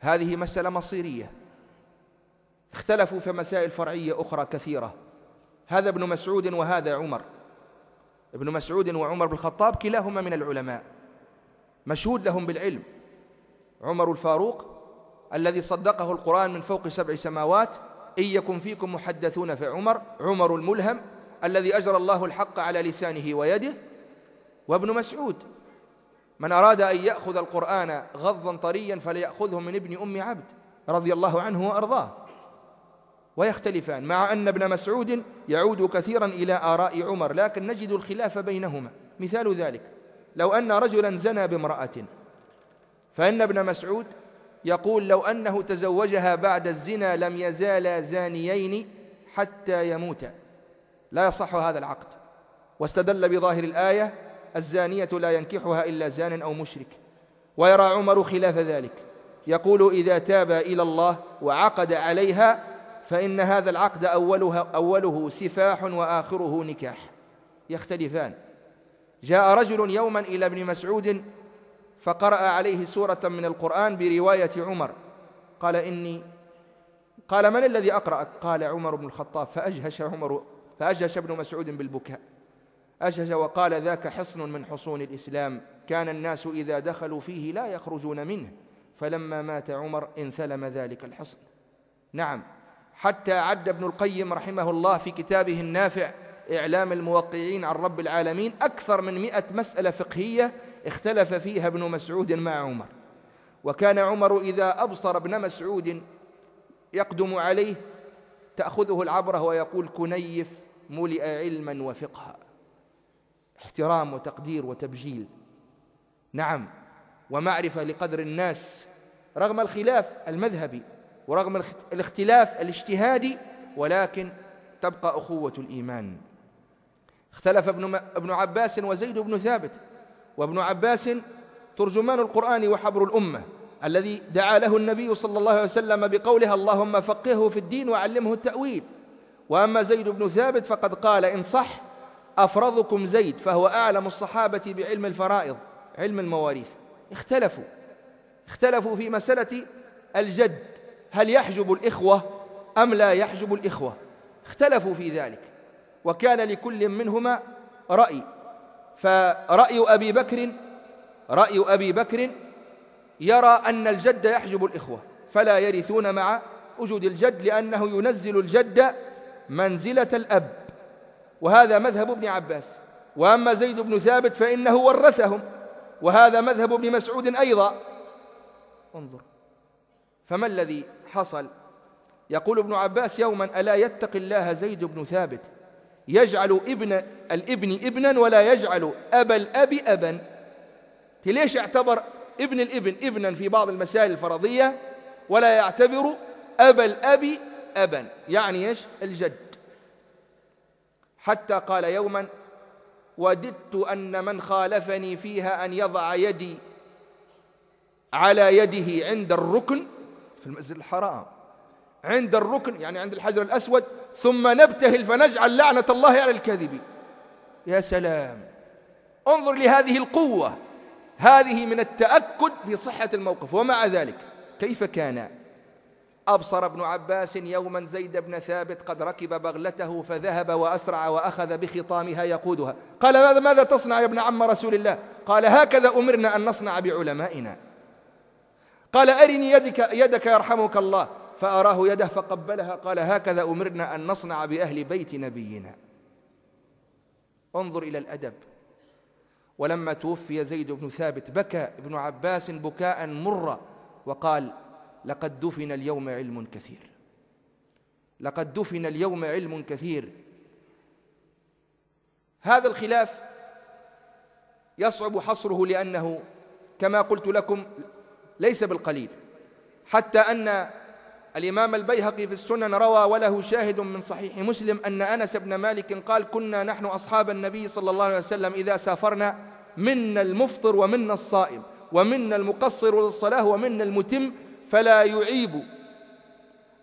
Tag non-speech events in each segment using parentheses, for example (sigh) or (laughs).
هذه مسألة مصيرية اختلفوا في مسائل فرعية أخرى كثيرة هذا ابن مسعود وهذا عمر ابن مسعود وعمر بن الخطاب كلاهما من العلماء مشهود لهم بالعلم عمر الفاروق الذي صدقه القرآن من فوق سبع سماوات إن يكن فيكم محدثون فعمر عمر الملهم الذي أجرى الله الحق على لسانه ويده وابن مسعود من أراد أن يأخذ القرآن غضا طريا فليأخذه من ابن أم عبد رضي الله عنه وأرضاه ويختلفان مع أن ابن مسعود يعود كثيرا إلى آراء عمر لكن نجد الخلاف بينهما مثال ذلك لو أن رجلا زنى بامرأة فإن ابن مسعود يقول لو أنه تزوجها بعد الزنا لم يزالا زانيين حتى يموتا لا يصح هذا العقد واستدل بظاهر الآية الزانية لا ينكحها إلا زان أو مشرك ويرى عمر خلاف ذلك يقول إذا تاب إلى الله وعقد عليها فإن هذا العقد أولها أوله سفاح وآخره نكاح يختلفان جاء رجل يوما إلى ابن مسعود فقرأ عليه سورة من القرآن برواية عمر قال إني قال من الذي أقرأك قال عمر بن الخطاب فأجهش عمر فأجهش ابن مسعود بالبكاء أجز وقال ذاك حصن من حصون الإسلام كان الناس إذا دخلوا فيه لا يخرجون منه فلما مات عمر انثلم ذلك الحصن نعم حتى عد ابن القيم رحمه الله في كتابه النافع إعلام الموقعين عن رب العالمين أكثر من مئة مسألة فقهية اختلف فيها ابن مسعود مع عمر وكان عمر إذا أبصر ابن مسعود يقدم عليه تأخذه العبرة ويقول كنيف ملئ علما وفقها احترام وتقدير وتبجيل نعم ومعرفة لقدر الناس رغم الخلاف المذهبي ورغم الاختلاف الاجتهادي ولكن تبقى أخوة الإيمان اختلف ابن, ابن عباس وزيد بن ثابت وابن عباس ترجمان القرآن وحبر الأمة الذي دعا له النبي صلى الله عليه وسلم بقولها اللهم فقهه في الدين وعلمه التأويل وأما زيد بن ثابت فقد قال إن صح أفرضكم زيد فهو أعلم الصحابة بعلم الفرائض علم المواريث اختلفوا اختلفوا في مسألة الجد هل يحجب الإخوة أم لا يحجب الإخوة اختلفوا في ذلك وكان لكل منهما رأي فرأي أبي بكر رأي أبي بكر يرى أن الجد يحجب الإخوة فلا يرثون مع وجود الجد لأنه ينزل الجد منزلة الأب وهذا مذهب ابن عباس وأما زيد بن ثابت فإنه ورثهم وهذا مذهب ابن مسعود أيضا انظر فما الذي حصل يقول ابن عباس يوما ألا يتقي الله زيد بن ثابت يجعل ابن الابن ابنا ولا يجعل أبا الأب أبا ليش اعتبر ابن الابن ابنا في بعض المسائل الفرضية ولا يعتبر أبا الأب أبا يعني إيش الجد حتى قال يوما وددت أن من خالفني فيها أن يضع يدي على يده عند الركن في المسجد الحرام عند الركن يعني عند الحجر الأسود ثم نبتهل فنجعل لعنة الله على الكذب يا سلام انظر لهذه القوة هذه من التأكد في صحة الموقف ومع ذلك كيف كان أبصر ابن عباس يوما زيد بن ثابت قد ركب بغلته فذهب وأسرع وأخذ بخطامها يقودها قال ماذا تصنع يا ابن عم رسول الله قال هكذا أمرنا أن نصنع بعلمائنا قال أرني يدك, يدك يرحمك الله فأراه يده فقبلها قال هكذا أمرنا أن نصنع بأهل بيت نبينا انظر إلى الأدب ولما توفي زيد بن ثابت بكى ابن عباس بكاء مرا وقال لقد دفن اليوم علم كثير لقد دفن اليوم علم كثير هذا الخلاف يصعب حصره لأنه كما قلت لكم ليس بالقليل حتى أن الإمام البيهقي في السنن روى وله شاهد من صحيح مسلم أن أنس بن مالك قال كنا نحن أصحاب النبي صلى الله عليه وسلم إذا سافرنا منا المفطر ومنا الصائم ومنا المقصر للصلاة ومنا المتم فلا يعيب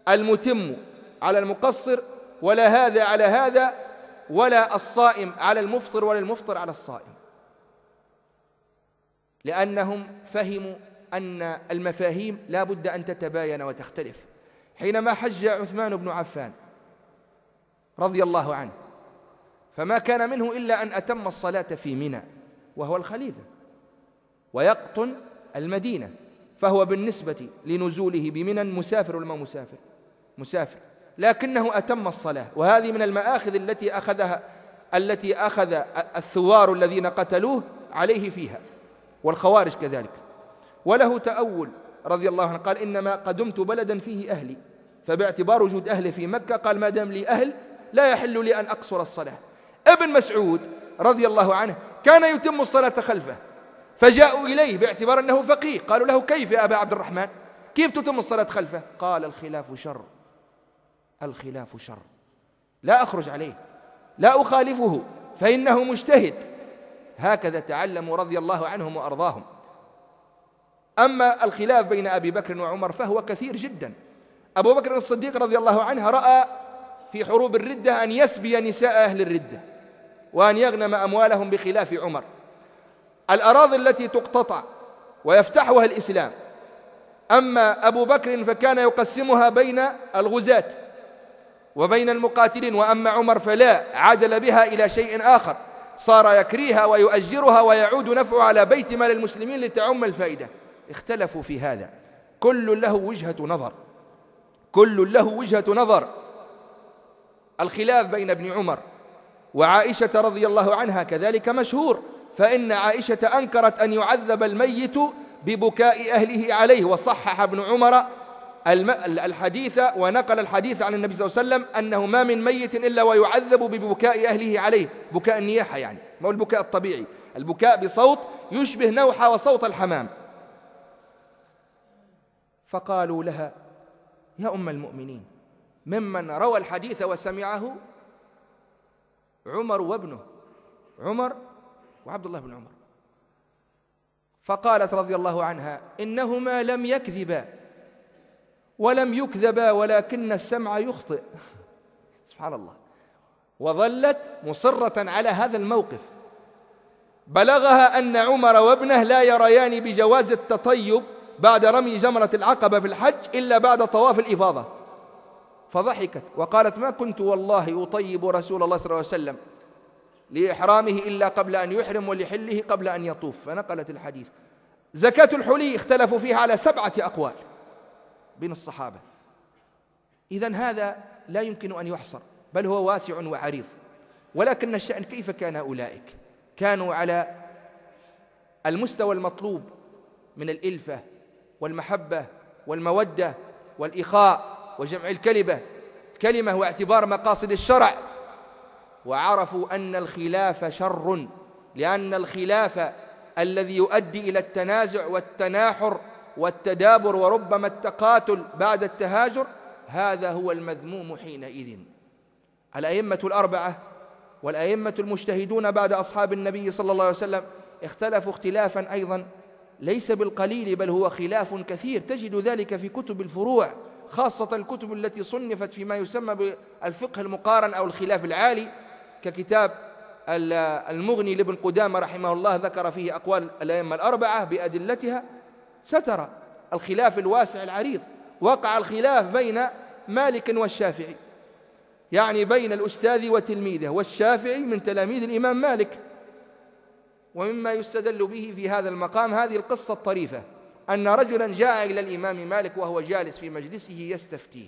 المتم على المقصر ولا هذا على هذا ولا الصائم على المفطر ولا المفطر على الصائم لأنهم فهموا أن المفاهيم لا بد أن تتباين وتختلف حينما حج عثمان بن عفان رضي الله عنه فما كان منه إلا أن أتم الصلاة في منى وهو الخليفة ويقطن المدينة فهو بالنسبة لنزوله بمنى مسافر ولا مسافر مسافر لكنه أتم الصلاة وهذه من المآخذ التي أخذها التي أخذ الثوار الذين قتلوه عليه فيها والخوارج كذلك وله تأول رضي الله عنه قال إنما قدمت بلدا فيه أهلي فباعتبار وجود أهله في مكة قال ما دام لي أهل لا يحل لي أن أقصر الصلاة ابن مسعود رضي الله عنه كان يتم الصلاة خلفه فجاءوا إليه باعتبار أنه فقيه قالوا له كيف يا أبا عبد الرحمن كيف تتم الصلاة خلفه قال الخلاف شر الخلاف شر لا أخرج عليه لا أخالفه فإنه مجتهد هكذا تعلموا رضي الله عنهم وأرضاهم أما الخلاف بين أبي بكر وعمر فهو كثير جدا أبو بكر الصديق رضي الله عنه رأى في حروب الردة أن يسبي نساء أهل الردة وأن يغنم أموالهم بخلاف عمر الأراضي التي تقتطع ويفتحها الإسلام أما أبو بكر فكان يقسمها بين الغزاة وبين المقاتلين وأما عمر فلا عدل بها إلى شيء آخر صار يكريها ويؤجرها ويعود نفع على بيت مال المسلمين لتعم الفائدة اختلفوا في هذا كل له وجهة نظر كل له وجهة نظر الخلاف بين ابن عمر وعائشة رضي الله عنها كذلك مشهور فإن عائشة أنكرت أن يعذب الميت ببكاء أهله عليه وصحح ابن عمر الحديث ونقل الحديث عن النبي صلى الله عليه وسلم أنه ما من ميت إلا ويعذب ببكاء أهله عليه بكاء النياحة يعني ما هو البكاء الطبيعي البكاء بصوت يشبه نوحة وصوت الحمام فقالوا لها يا أم المؤمنين ممن روى الحديث وسمعه عمر وابنه عمر وعبد الله بن عمر فقالت رضي الله عنها إنهما لم يكذبا ولم يكذبا ولكن السمع يخطئ (laughs) سبحان الله وظلت مصرة على هذا الموقف بلغها أن عمر وابنه لا يريان بجواز التطيب بعد رمي جمرة العقبة في الحج إلا بعد طواف الإفاضة فضحكت وقالت ما كنت والله أطيب رسول الله صلى الله عليه وسلم لإحرامه إلا قبل أن يحرم ولحله قبل أن يطوف فنقلت الحديث زكاة الحلي اختلفوا فيها على سبعة أقوال بين الصحابة إذا هذا لا يمكن أن يحصر بل هو واسع وعريض ولكن الشأن كيف كان أولئك كانوا على المستوى المطلوب من الإلفة والمحبة والمودة والإخاء وجمع الكلمة كلمة واعتبار مقاصد الشرع وعرفوا أن الخلاف شر لأن الخلاف الذي يؤدي إلى التنازع والتناحر والتدابر وربما التقاتل بعد التهاجر هذا هو المذموم حينئذ الأئمة الأربعة والأئمة المجتهدون بعد أصحاب النبي صلى الله عليه وسلم اختلفوا اختلافا أيضا ليس بالقليل بل هو خلاف كثير تجد ذلك في كتب الفروع خاصة الكتب التي صنفت فيما يسمى بالفقه المقارن أو الخلاف العالي ككتاب المغني لابن قدامة رحمه الله ذكر فيه أقوال الأئمة الأربعة بأدلتها سترى الخلاف الواسع العريض وقع الخلاف بين مالك والشافعي يعني بين الأستاذ وتلميذه والشافعي من تلاميذ الإمام مالك ومما يستدل به في هذا المقام هذه القصة الطريفة أن رجلا جاء إلى الإمام مالك وهو جالس في مجلسه يستفتيه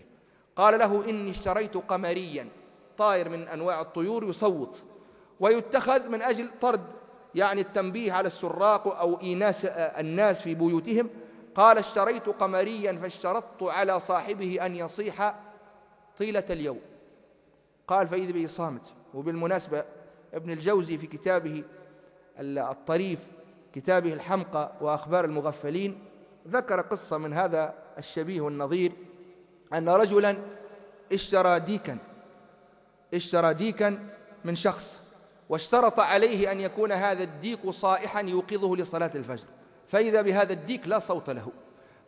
قال له إني اشتريت قمريا طائر من أنواع الطيور يصوت ويتخذ من أجل طرد يعني التنبيه على السراق أو إيناس آه، الناس في بيوتهم قال اشتريت قمريا فاشترطت على صاحبه أن يصيح طيلة اليوم قال فإذا به صامت وبالمناسبة ابن الجوزي في كتابه الطريف كتابه الحمقى وأخبار المغفلين ذكر قصة من هذا الشبيه والنظير أن رجلا اشترى ديكا اشترى ديكا من شخص واشترط عليه أن يكون هذا الديك صائحا يوقظه لصلاة الفجر فإذا بهذا الديك لا صوت له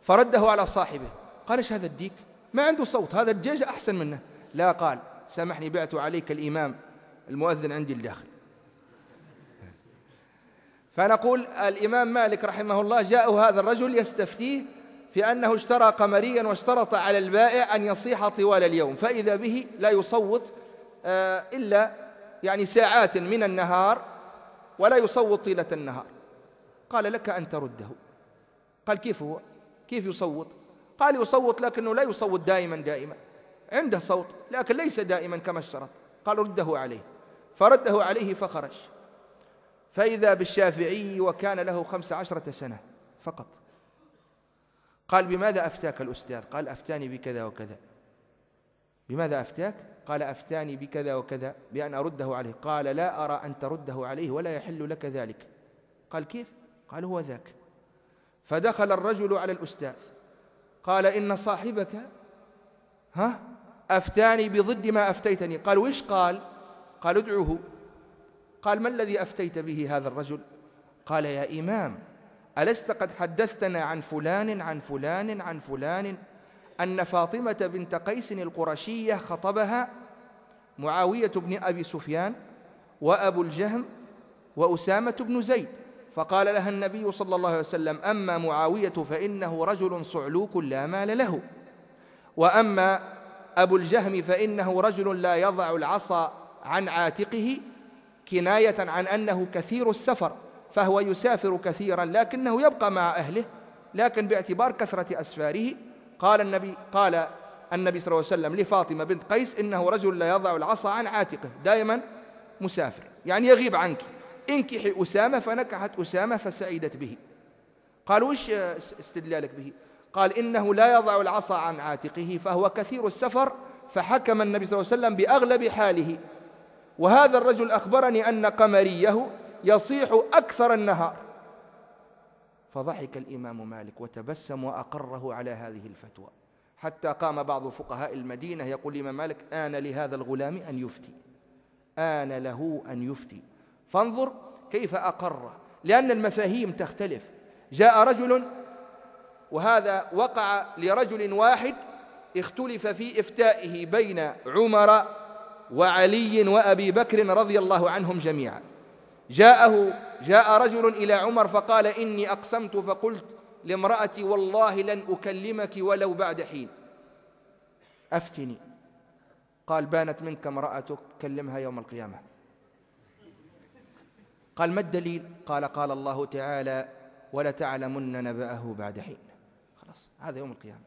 فرده على صاحبه قال ايش هذا الديك ما عنده صوت هذا الدجاج أحسن منه لا قال سامحني بعت عليك الإمام المؤذن عندي الداخل فنقول الإمام مالك رحمه الله جاءه هذا الرجل يستفتيه في أنه اشترى قمريا واشترط على البائع أن يصيح طوال اليوم فإذا به لا يصوت آه، إلا يعني ساعات من النهار ولا يصوت طيلة النهار قال لك أن ترده قال كيف هو كيف يصوت قال يصوت لكنه لا يصوت دائما دائما عنده صوت لكن ليس دائما كما اشترط قال رده عليه فرده عليه فخرج فإذا بالشافعي وكان له خمس عشرة سنة فقط قال بماذا أفتاك الأستاذ قال أفتاني بكذا وكذا بماذا أفتاك قال أفتاني بكذا وكذا بأن أرده عليه قال لا أرى أن ترده عليه ولا يحل لك ذلك قال كيف؟ قال هو ذاك فدخل الرجل على الأستاذ قال إن صاحبك ها أفتاني بضد ما أفتيتني قال وإيش قال؟ قال ادعوه قال ما الذي أفتيت به هذا الرجل؟ قال يا إمام ألست قد حدثتنا عن فلان عن فلان عن فلان أن فاطمة بنت قيس القرشية خطبها معاوية بن أبي سفيان وأبو الجهم وأسامة بن زيد فقال لها النبي صلى الله عليه وسلم أما معاوية فإنه رجل صعلوك لا مال له وأما أبو الجهم فإنه رجل لا يضع العصا عن عاتقه كناية عن أنه كثير السفر فهو يسافر كثيرا لكنه يبقى مع أهله لكن باعتبار كثرة أسفاره قال النبي قال النبي صلى الله عليه وسلم لفاطمة بنت قيس إنه رجل لا يضع العصا عن عاتقه دائما مسافر يعني يغيب عنك انكحي أسامة فنكحت أسامة فسعدت به قال وش استدلالك به قال إنه لا يضع العصا عن عاتقه فهو كثير السفر فحكم النبي صلى الله عليه وسلم بأغلب حاله وهذا الرجل أخبرني أن قمريه يصيح أكثر النهار فضحك الإمام مالك وتبسم وأقره على هذه الفتوى حتى قام بعض فقهاء المدينة يقول الإمام مالك آن لهذا الغلام أن يفتي آن له أن يفتي فانظر كيف أقره لأن المفاهيم تختلف جاء رجل وهذا وقع لرجل واحد اختلف في إفتائه بين عمر وعلي وأبي بكر رضي الله عنهم جميعا جاءه جاء رجل إلى عمر فقال إني أقسمت فقلت لامرأتي والله لن أكلمك ولو بعد حين أفتني قال بانت منك امرأتك كلمها يوم القيامة قال ما الدليل قال قال الله تعالى ولتعلمن نبأه بعد حين خلاص هذا يوم القيامة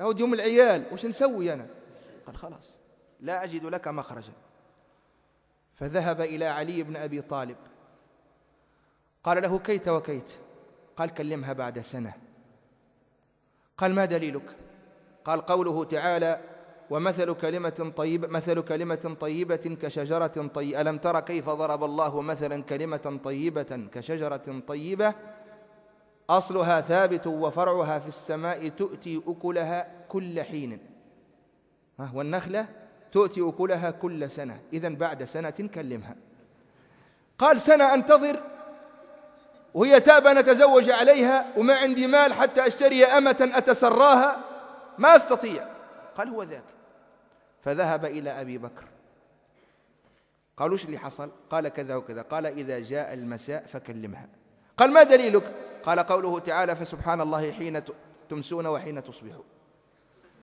يعود يوم العيال وش نسوي أنا قال خلاص لا أجد لك مخرجا فذهب إلى علي بن أبي طالب قال له كيت وكيت قال كلمها بعد سنة قال ما دليلك قال قوله تعالى ومثل كلمة طيبة مثل كلمة طيبة كشجرة طيبة ألم تر كيف ضرب الله مثلا كلمة طيبة كشجرة طيبة أصلها ثابت وفرعها في السماء تؤتي أكلها كل حين والنخلة تؤتي أكلها كل سنة إذا بعد سنة كلمها قال سنة أنتظر وهي تابة أن أتزوج عليها وما عندي مال حتى أشتري أمة أتسراها ما أستطيع قال هو ذاك فذهب إلى أبي بكر قالوا ايش اللي حصل قال كذا وكذا قال إذا جاء المساء فكلمها قال ما دليلك قال قوله تعالى فسبحان الله حين تمسون وحين تصبحون